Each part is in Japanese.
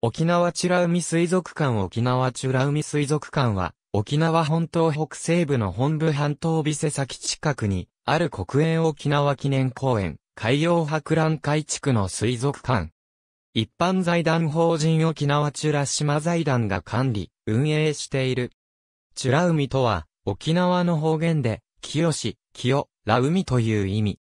沖縄美ら海水族館沖縄美ら海水族館は、沖縄本島北西部の本部半島尾瀬崎近くに、ある国営沖縄記念公園、海洋博覧会地区の水族館。一般財団法人沖縄美ら島財団が管理、運営している。美ら海とは、沖縄の方言で、清し、清、ら海という意味。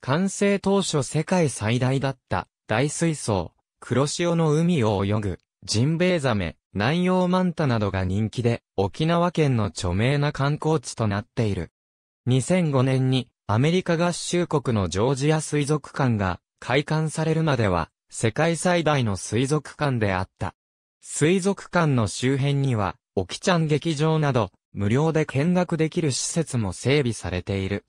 完成当初世界最大だった、大水槽。黒潮の海を泳ぐ、ジンベエザメ、南洋マンタなどが人気で、沖縄県の著名な観光地となっている。2005年に、アメリカ合衆国のジョージア水族館が、開館されるまでは、世界最大の水族館であった。水族館の周辺には、沖ちゃん劇場など、無料で見学できる施設も整備されている。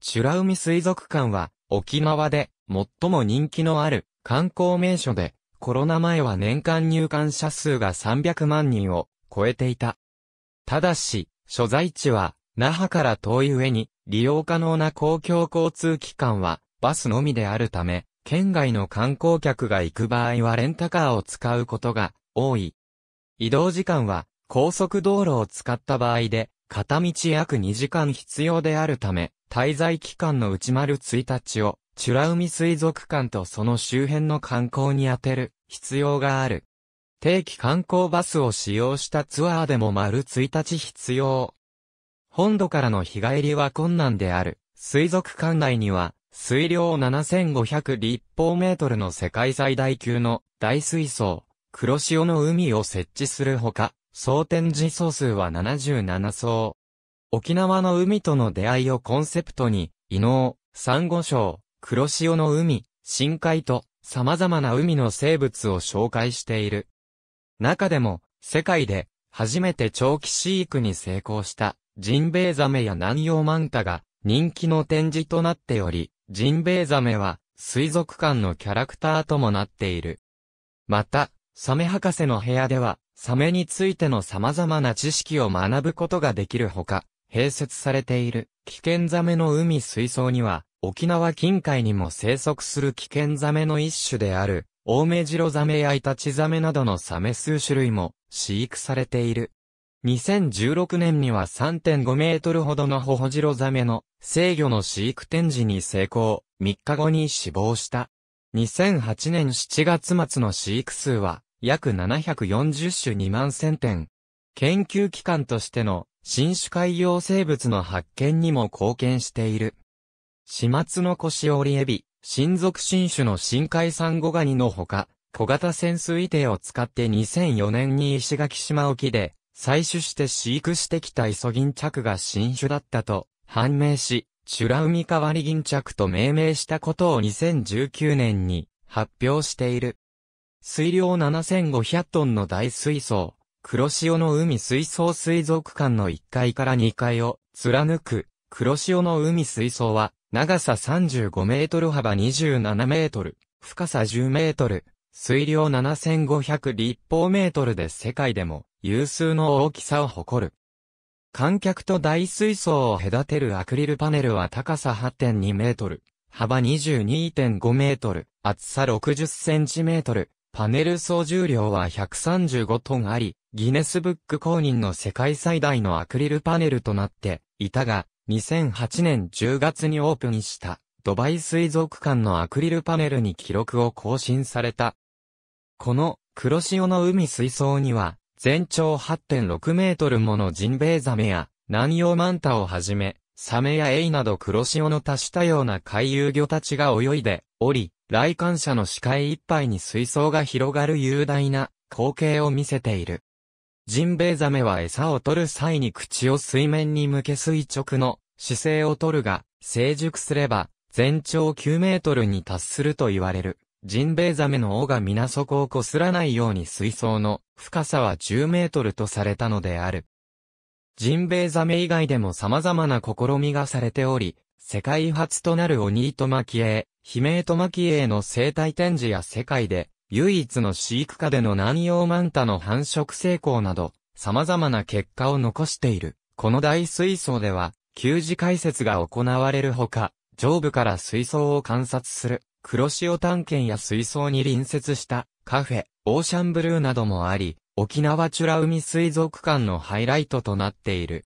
チュラ海水族館は、沖縄で、最も人気のある、観光名所で、コロナ前は年間入館者数が300万人を超えていた。ただし、所在地は、那覇から遠い上に、利用可能な公共交通機関は、バスのみであるため、県外の観光客が行く場合はレンタカーを使うことが多い。移動時間は、高速道路を使った場合で、片道約2時間必要であるため、滞在期間の内丸1日をチラウ海水族館とその周辺の観光に充てる必要がある。定期観光バスを使用したツアーでも丸1日必要。本土からの日帰りは困難である。水族館内には、水量7500立方メートルの世界最大級の大水槽、黒潮の海を設置するほか、総展示総数は77層。沖縄の海との出会いをコンセプトに、異能、珊瑚礁、黒潮の海、深海と様々な海の生物を紹介している。中でも、世界で初めて長期飼育に成功したジンベエザメや南洋マンタが人気の展示となっており、ジンベエザメは水族館のキャラクターともなっている。また、サメ博士の部屋では、サメについての様々な知識を学ぶことができるほか、併設されている危険ザメの海水槽には、沖縄近海にも生息する危険ザメの一種である、オオメジロザメやイタチザメなどのサメ数種類も飼育されている。2016年には3.5メートルほどのホホジロザメの制御の飼育展示に成功、3日後に死亡した。2008年7月末の飼育数は約740種2万1000点。研究機関としての新種海洋生物の発見にも貢献している。始末の腰織エビ、新属新種の深海サンゴガニのほか、小型潜水艇を使って2004年に石垣島沖で採取して飼育してきたイソギンチャクが新種だったと判明し、チュラウミカワリギンチャクと命名したことを2019年に発表している。水量7500トンの大水槽、黒潮の海水槽水族館の1階から2階を貫く黒潮の海水槽は長さ35メートル幅27メートル、深さ10メートル、水量7500立方メートルで世界でも有数の大きさを誇る。観客と大水槽を隔てるアクリルパネルは高さ8.2メートル、幅22.5メートル、厚さ60センチメートル、パネル総重量は135トンあり、ギネスブック公認の世界最大のアクリルパネルとなっていたが、2008年10月にオープンしたドバイ水族館のアクリルパネルに記録を更新された。この黒潮の海水槽には全長8.6メートルものジンベエザメや南洋マンタをはじめ、サメやエイなど黒潮の多種多様な海遊魚たちが泳いでおり、来館者の視界いっぱいに水槽が広がる雄大な光景を見せている。ジンベエザメは餌を取る際に口を水面に向け垂直の姿勢を取るが、成熟すれば全長9メートルに達すると言われる。ジンベエザメの尾が皆底をこすらないように水槽の深さは10メートルとされたのである。ジンベエザメ以外でも様々な試みがされており、世界初となるオニートマキエヒメイトマキエの生態展示や世界で唯一の飼育下での南洋マンタの繁殖成功など、様々な結果を残している。この大水槽では、給仕解説が行われるほか、上部から水槽を観察する、黒潮探検や水槽に隣接したカフェ、オーシャンブルーなどもあり、沖縄チュラ海水族館のハイライトとなっている。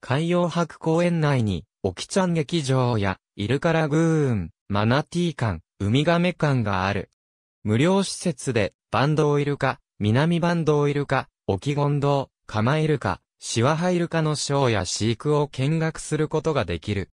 海洋博公園内に、沖ちゃん劇場や、イルカラグーン、マナティー館、ウミガメ館がある。無料施設で、バンドオイルカ、南バンドオイルカ、オキゴンドウ、カマイルカ、シワハイルカのショーや飼育を見学することができる。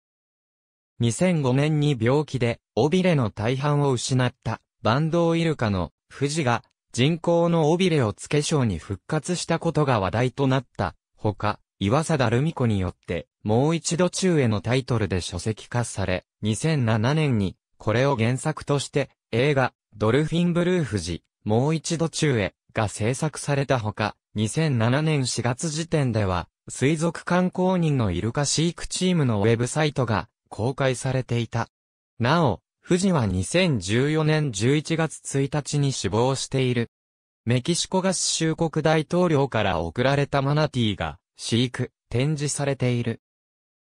2005年に病気で、尾びれの大半を失った、バンドオイルカの、富士が、人工の尾びれを付けショーに復活したことが話題となった。ほか、岩貞ルミ子によって、もう一度中へのタイトルで書籍化され、2007年に、これを原作として、映画、ドルフィンブルー富士、もう一度中へ、が制作されたほか、2007年4月時点では、水族館公認のイルカ飼育チームのウェブサイトが公開されていた。なお、富士は2014年11月1日に死亡している。メキシコ合衆国大統領から贈られたマナティが飼育、展示されている。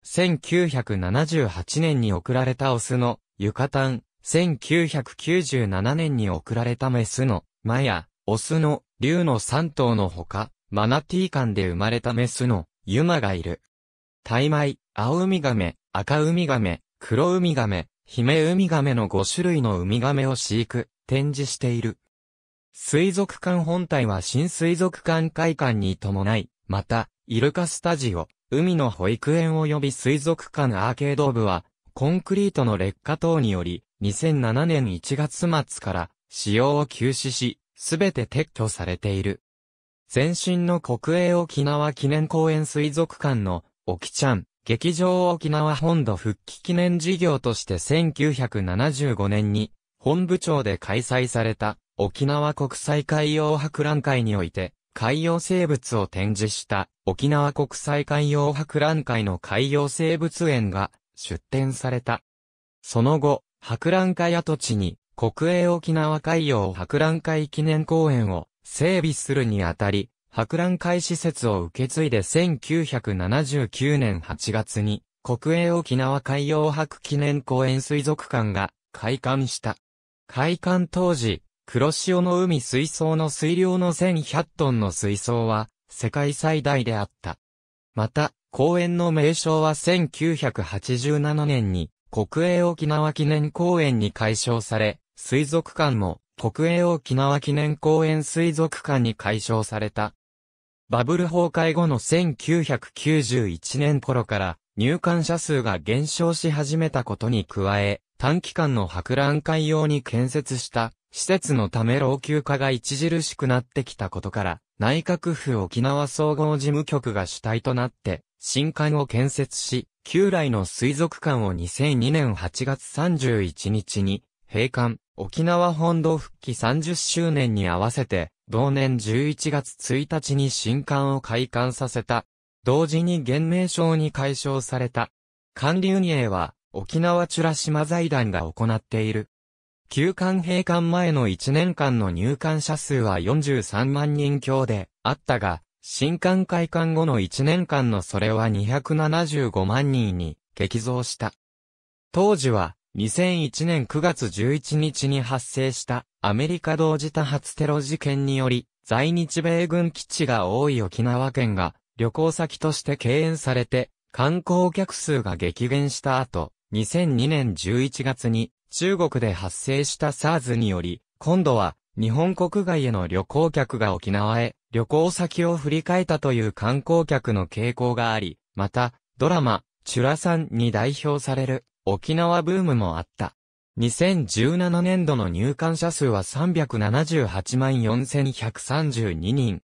1978年に贈られたオスのユカタン1997年に送られたメスの、マヤ、オスの、竜の3頭のほか、マナティー館で生まれたメスの、ユマがいる。大米、青ウミガメ、赤ウミガメ、黒ウミガメ、ヒメウミガメの5種類のウミガメを飼育、展示している。水族館本体は新水族館会館に伴い、また、イルカスタジオ、海の保育園及び水族館アーケード部は、コンクリートの劣化等により、2007年1月末から使用を休止し、すべて撤去されている。前身の国営沖縄記念公園水族館の沖ちゃん劇場沖縄本土復帰記念事業として1975年に本部長で開催された沖縄国際海洋博覧会において海洋生物を展示した沖縄国際海洋博覧会の海洋生物園が出展された。その後、博覧会跡地に国営沖縄海洋博覧会記念公園を整備するにあたり、博覧会施設を受け継いで1979年8月に国営沖縄海洋博記念公園水族館が開館した。開館当時、黒潮の海水槽の水量の1100トンの水槽は世界最大であった。また、公園の名称は1987年に国営沖縄記念公園に改称され、水族館も国営沖縄記念公園水族館に改称された。バブル崩壊後の1991年頃から入館者数が減少し始めたことに加え、短期間の博覧会用に建設した施設のため老朽化が著しくなってきたことから、内閣府沖縄総合事務局が主体となって新館を建設し、旧来の水族館を2002年8月31日に閉館、沖縄本土復帰30周年に合わせて、同年11月1日に新館を開館させた。同時に現名称に解消された。管理運営は、沖縄チュラ島財団が行っている。休館閉館前の1年間の入館者数は43万人強であったが、新館開館後の1年間のそれは275万人に激増した。当時は2001年9月11日に発生したアメリカ同時多発テロ事件により在日米軍基地が多い沖縄県が旅行先として敬遠されて観光客数が激減した後、2002年11月に中国で発生した SARS により、今度は日本国外への旅行客が沖縄へ旅行先を振り返ったという観光客の傾向があり、また、ドラマ、チュラさんに代表される沖縄ブームもあった。2017年度の入館者数は378万4132人。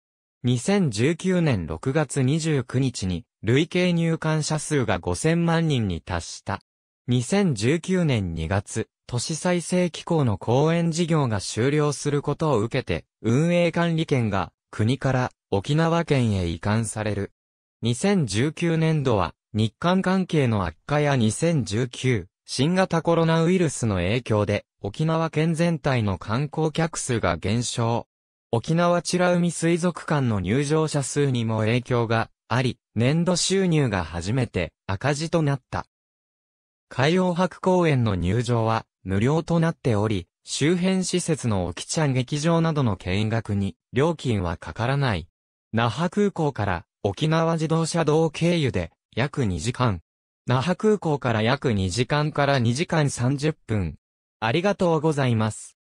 2019年6月29日に累計入館者数が5000万人に達した。2019年2月、都市再生機構の公演事業が終了することを受けて、運営管理権が国から沖縄県へ移管される。2019年度は、日韓関係の悪化や2019、新型コロナウイルスの影響で、沖縄県全体の観光客数が減少。沖縄チラ海水族館の入場者数にも影響があり、年度収入が初めて赤字となった。海洋博公園の入場は無料となっており、周辺施設の沖ちゃん劇場などの見学に、料金はかからない。那覇空港から沖縄自動車道経由で約2時間。那覇空港から約2時間から2時間30分。ありがとうございます。